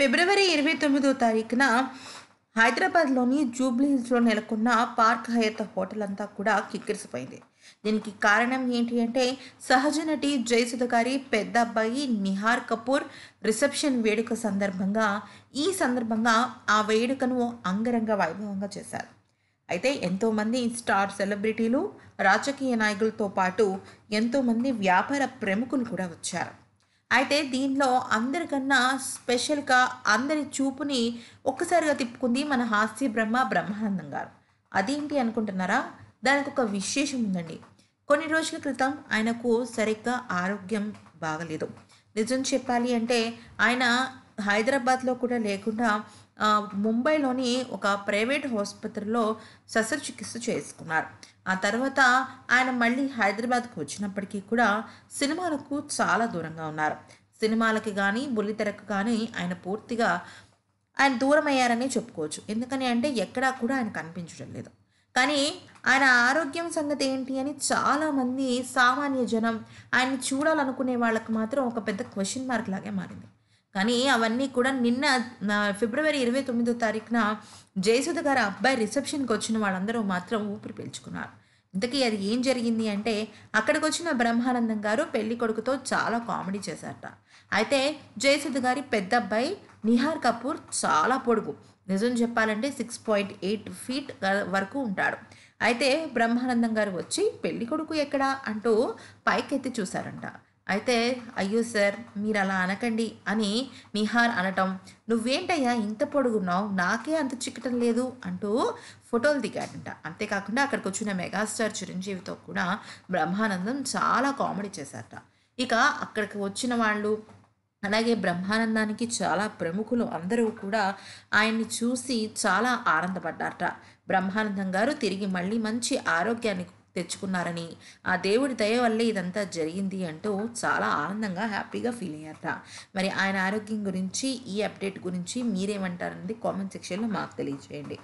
ఫిబ్రవరి ఇరవై తొమ్మిదో తారీఖున హైదరాబాద్లోని జూబ్లీ హిల్స్లో నెలకొన్న పార్క్ హయత్ హోటల్ అంతా కూడా కిక్కిరిసిపోయింది దీనికి కారణం ఏంటి అంటే సహజ నటి జయసుధ గారి పెద్ద అబ్బాయి నిహార్ కపూర్ రిసెప్షన్ వేడుక సందర్భంగా ఈ సందర్భంగా ఆ వేడుకను అంగరంగ వైభవంగా చేశారు అయితే ఎంతోమంది స్టార్ సెలబ్రిటీలు రాజకీయ నాయకులతో పాటు ఎంతోమంది వ్యాపార ప్రముఖులు కూడా వచ్చారు అయితే దీనిలో అందరికన్నా స్పెషల్గా అందరి చూపుని ఒక్కసారిగా తిప్పుకుంది మన హాస్య బ్రహ్మ బ్రహ్మానందం గారు అదేంటి అనుకుంటున్నారా దానికి ఒక విశేషం ఉందండి కొన్ని రోజుల క్రితం ఆయనకు సరిగ్గా ఆరోగ్యం బాగలేదు నిజం చెప్పాలి అంటే ఆయన హైదరాబాద్లో కూడా లేకుండా ముంబైలోని ఒక ప్రైవేట్ ఆసుపత్రిలో శస్త్రచికిత్స చేసుకున్నారు ఆ తర్వాత ఆయన మళ్ళీ హైదరాబాద్కు వచ్చినప్పటికీ కూడా సినిమాలకు చాలా దూరంగా ఉన్నారు సినిమాలకి కానీ బుల్లితెరకు కానీ ఆయన పూర్తిగా ఆయన దూరమయ్యారనే చెప్పుకోవచ్చు ఎందుకని అంటే ఎక్కడా కూడా ఆయన కనిపించడం లేదు కానీ ఆయన ఆరోగ్యం సంగతి ఏంటి అని చాలామంది సామాన్య జనం ఆయన చూడాలనుకునే వాళ్ళకు మాత్రం ఒక పెద్ద క్వశ్చన్ మార్క్ లాగే మారింది కానీ అవన్నీ కూడా నిన్న ఫిబ్రవరి ఇరవై తొమ్మిదో తారీఖున జయసుధ గారు అబ్బాయి రిసెప్షన్కి వచ్చిన వాళ్ళందరూ మాత్రం ఊపిరి పీల్చుకున్నారు ఇంతకీ అది ఏం జరిగింది అంటే అక్కడికి వచ్చిన బ్రహ్మానందం గారు పెళ్లి కొడుకుతో చాలా కామెడీ చేశారట అయితే జయసుధ గారి పెద్ద అబ్బాయి నిహార్ కపూర్ చాలా పొడుగు నిజం చెప్పాలంటే సిక్స్ పాయింట్ ఎయిట్ ఫీట్ వరకు ఉంటాడు అయితే బ్రహ్మానందం గారు వచ్చి పెళ్లి కొడుకు ఎక్కడా అంటూ పైకెత్తి చూశారంట అయితే అయ్యో సార్ మీరు అలా అనకండి అని నిహార్ అనటం నువ్వేంటయ్యా ఇంత పొడుగున్నావు నాకే అంత చిక్కటం లేదు అంటూ ఫోటోలు దిగాడంట అంతేకాకుండా అక్కడికి వచ్చిన మెగాస్టార్ చిరంజీవితో కూడా బ్రహ్మానందం చాలా కామెడీ చేశారట ఇక అక్కడికి వచ్చిన వాళ్ళు అలాగే బ్రహ్మానందానికి చాలా ప్రముఖులు అందరూ కూడా ఆయన్ని చూసి చాలా ఆనందపడ్డారట బ్రహ్మానందం గారు తిరిగి మళ్ళీ మంచి ఆరోగ్యానికి తెచ్చుకున్నారని ఆ దేవుడి దయ వల్లే ఇదంతా జరిగింది అంటూ చాలా ఆనందంగా హ్యాపీగా ఫీల్ అయ్యారట మరి ఆయన ఆరోగ్యం గురించి ఈ అప్డేట్ గురించి మీరేమంటారనేది కామెంట్ సెక్షన్లో మాకు తెలియజేయండి